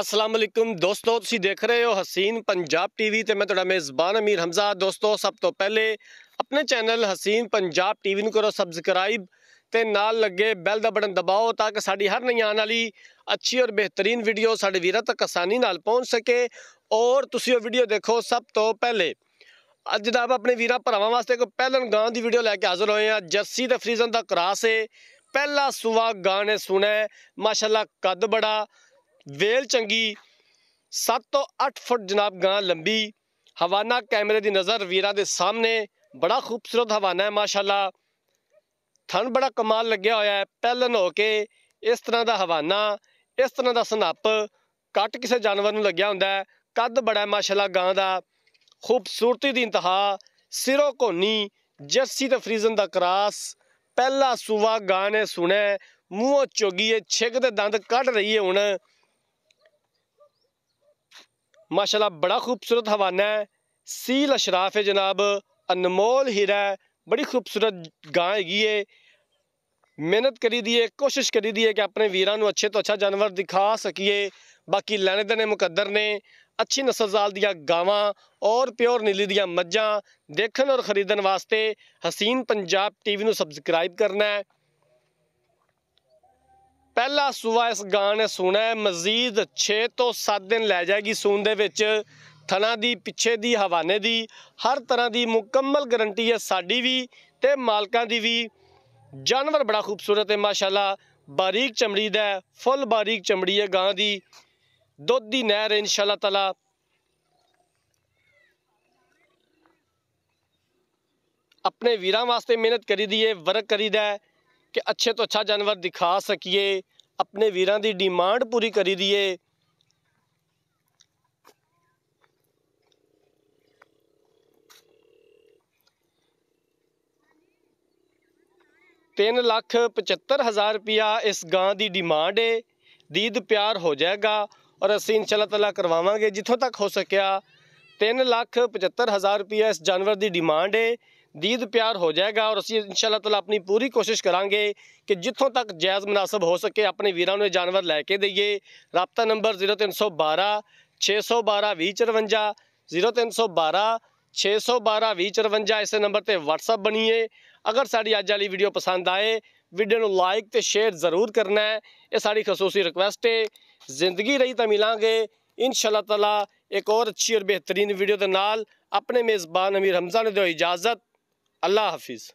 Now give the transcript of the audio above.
ਅਸਲਾਮ ਅਲੈਕੁਮ ਦੋਸਤੋ ਤੁਸੀਂ ਦੇਖ ਰਹੇ ਹੋ ਹਸੀਨ ਪੰਜਾਬ ਟੀਵੀ ਤੇ ਮੈਂ ਤੁਹਾਡਾ ਮੇਜ਼ਬਾਨ ਅਮੀਰ ਹਮਜ਼ਾ ਦੋਸਤੋ ਸਭ ਤੋਂ ਪਹਿਲੇ ਆਪਣੇ ਚੈਨਲ ਹਸੀਨ ਪੰਜਾਬ ਟੀਵੀ ਨੂੰ ਕਰੋ ਸਬਸਕ੍ਰਾਈਬ ਤੇ ਨਾਲ ਲੱਗੇ ਬੈਲ ਦਾ ਬਟਨ ਦਬਾਓ ਤਾਂ ਕਿ ਸਾਡੀ ਹਰ ਨਵੀਂ ਆਉਣ ਵਾਲੀ ਅੱਛੀ ਔਰ ਬਿਹਤਰੀਨ ਵੀਡੀਓ ਸਾਡੇ ਵੀਰਾਂ ਤੱਕ ਆਸਾਨੀ ਨਾਲ ਪਹੁੰਚ ਸਕੇ ਔਰ ਤੁਸੀਂ ਉਹ ਵੀਡੀਓ ਦੇਖੋ ਸਭ ਤੋਂ ਪਹਿਲੇ ਅੱਜ ਦਾ ਆਪਣੇ ਵੀਰਾਂ ਭਰਾਵਾਂ ਵਾਸਤੇ ਕੋਈ ਪਹਿਲਨ ਗਾਂ ਦੀ ਵੀਡੀਓ ਲੈ ਕੇ ਹਾਜ਼ਰ ਹੋਏ ਆ ਜਰਸੀ ਤੇ ਫਰੀਜ਼ਨ ਦਾ ਕਰਾਸ ਏ ਪਹਿਲਾ ਸੁਆ ਗਾਣੇ ਸੁਣਿਆ ਮਾਸ਼ਾਅੱਲਾ ਕੱਦ ਬੜਾ ਵੇਲ ਚੰਗੀ 7 ਤੋਂ 8 ਫੁੱਟ ਜਨਾਬ ਗਾਂ ਲੰਬੀ ਹਵਾਨਾ ਕੈਮਰੇ ਦੀ ਨਜ਼ਰ ਵੀਰਾਂ ਦੇ ਸਾਹਮਣੇ ਬੜਾ ਖੂਬਸੂਰਤ ਹਵਾਨਾ ਹੈ ਮਾਸ਼ਾਅੱਲਾ ਥਣ ਬੜਾ ਕਮਾਲ ਲੱਗਿਆ ਹੋਇਆ ਹੈ ਪਹਿਲਨ ਹੋ ਕੇ ਇਸ ਤਰ੍ਹਾਂ ਦਾ ਹਵਾਨਾ ਇਸ ਤਰ੍ਹਾਂ ਦਾ ਸਨੱਪ ਕੱਟ ਕਿਸੇ ਜਾਨਵਰ ਨੂੰ ਲੱਗਿਆ ਹੁੰਦਾ ਹੈ ਕੱਦ ਬੜਾ ਮਾਸ਼ਾਅੱਲਾ ਗਾਂ ਦਾ ਖੂਬਸੂਰਤੀ ਦੀ ਇੰਤਹਾ ਸਿਰੋ ਕੋਨੀ ਜਰਸੀ ਤੇ ਫਰੀਜ਼ਨ ਦਾ ਕਰਾਸ ਪਹਿਲਾ ਸੂਵਾ ਗਾਂ ਨੇ ਸੁਣਿਆ ਮੂੰਹੋਂ ਚੋਗੀ ਏ ਦੇ ਦੰਦ ਕੱਢ ਰਹੀ ਹੈ ਹੁਣ ਮਾਸ਼ਾਅੱਲਾ ਬੜਾ ਖੂਬਸੂਰਤ ਹਵਾਨਾ ਹੈ ਸੀਲ ਅਸ਼ਰਾਫ ਹੈ ਜਨਾਬ ਅਨਮੋਲ ਹੀਰਾ ਬੜੀ ਖੂਬਸੂਰਤ ਗਾਂ ਹੈਗੀ ਏ ਮਿਹਨਤ ਕਰੀ ਦੀ ਏ ਕੋਸ਼ਿਸ਼ ਕਰੀ ਦੀ ਏ ਕਿ ਆਪਣੇ ਵੀਰਾਂ ਨੂੰ ਅੱਛੇ ਤੋਂ ਅੱਛਾ ਜਾਨਵਰ ਦਿਖਾ ਸਕੀਏ ਬਾਕੀ ਲੈਣੇ ਨੇ ਮੁਕੱਦਰ ਨੇ ਅੱਛੀ ਨਸਲਜ਼ਾਲ ਦੀਆਂ ਗਾਵਾਂ ਔਰ ਪਿਓਰ ਨੀਲੀ ਦੀਆਂ ਮੱਝਾਂ ਦੇਖਣ ਔਰ ਖਰੀਦਣ ਵਾਸਤੇ ਹਸੀਨ ਪੰਜਾਬ ਟੀਵੀ ਨੂੰ ਸਬਸਕ੍ਰਾਈਬ ਕਰਨਾ ਹੈ ਪਹਿਲਾ ਸੂਆ ਇਸ ਗਾਂ ਨੇ ਸੁਣਾ ਹੈ ਮਜ਼ੀਦ 6 ਤੋਂ 7 ਦਿਨ ਲੈ ਜਾਏਗੀ ਸੂਨ ਦੇ ਵਿੱਚ ਥਣਾ ਦੀ ਪਿੱਛੇ ਦੀ ਹਵਾਨੇ ਦੀ ਹਰ ਤਰ੍ਹਾਂ ਦੀ ਮੁਕੰਮਲ ਗਰੰਟੀ ਹੈ ਸਾਡੀ ਵੀ ਤੇ ਮਾਲਕਾਂ ਦੀ ਵੀ ਜਾਨਵਰ ਬੜਾ ਖੂਬਸੂਰਤ ਹੈ ਮਾਸ਼ਾਅੱਲਾ ਬਾਰੀਕ ਚਮੜੀ ਦਾ ਫੁੱਲ ਬਾਰੀਕ ਚਮੜੀ ਹੈ ਗਾਂ ਦੀ ਦੁੱਧ ਦੀ ਨਹਿਰ ਇਨਸ਼ਾਅੱਲਾ ਤਾਲਾ ਆਪਣੇ ਵੀਰਾਂ ਵਾਸਤੇ ਮਿਹਨਤ ਕਰੀਦੀ ਹੈ ਵਰਕ ਕਰੀਦਾ ਹੈ ਕਿ ਅੱਛੇ ਤੋਂ ਅੱਛਾ ਜਾਨਵਰ ਦਿਖਾ ਸਕੀਏ ਆਪਣੇ ਵੀਰਾਂ ਦੀ ਡਿਮਾਂਡ ਪੂਰੀ ਕਰੀ ਦਈਏ ਤਿੰਨ ਲੱਖ 75 ਹਜ਼ਾਰ ਰੁਪਿਆ ਇਸ ਗਾਂ ਦੀ ਡਿਮਾਂਡ ਹੈ ਦੀਦ ਪਿਆਰ ਹੋ ਜਾਏਗਾ ਔਰ ਅਸੀਂ ਇਨਸ਼ਾਅੱਲਾ ਤਾਲਾ ਕਰਵਾਵਾਂਗੇ ਜਿੱਥੋਂ ਤੱਕ ਹੋ ਸਕਿਆ 3 ਲੱਖ 75 ਹਜ਼ਾਰ ਰੁਪਿਆ ਇਸ ਜਾਨਵਰ ਦੀ ਡਿਮਾਂਡ ਹੈ ਦੀਦ ਪਿਆਰ ਹੋ ਜਾਏਗਾ ਔਰ ਅਸੀਂ ਇਨਸ਼ਾਅੱਲਾ ਤਾਲਾ ਆਪਣੀ ਪੂਰੀ ਕੋਸ਼ਿਸ਼ ਕਰਾਂਗੇ ਕਿ ਜਿੱਥੋਂ ਤੱਕ ਜਾਇਜ਼ ਮناسب ਹੋ ਸਕੇ ਆਪਣੇ ਵੀਰਾਂ ਨੂੰ ਜਾਨਵਰ ਲੈ ਕੇ ਦਈਏ ਰਾਪਤਾ ਨੰਬਰ 0312 612 2054 0312 612 2054 ਇਸ ਨੰਬਰ ਤੇ WhatsApp ਬਣੀਏ ਅਗਰ ਸਾਡੀ ਅੱਜ ਵਾਲੀ ਵੀਡੀਓ ਪਸੰਦ ਆਏ ਵੀਡੀਓ ਨੂੰ ਲਾਈਕ ਤੇ ਸ਼ੇਅਰ ਜ਼ਰੂਰ ਕਰਨਾ ਹੈ ਇਹ ਸਾਡੀ ਖਸੂਸੀ ਰਿਕਵੈਸਟ ਹੈ ਜ਼ਿੰਦਗੀ ਰਹੀ ਤਾਂ ਮਿਲਾਂਗੇ ਇਨਸ਼ਾਅੱਲਾ ਤਾਲਾ ਇੱਕ ਹੋਰ ਅੱਛੀ ਔਰ ਬਿਹਤਰੀਨ ਵੀਡੀਓ ਦੇ ਨਾਲ ਆਪਣੇ ਮੇਜ਼ਬਾਨ ਅਮੀਰ ਹਮਜ਼ਾ ਨੇ ਦਿਓ ਇਜਾਜ਼ਤ अल्लाह हाफिज़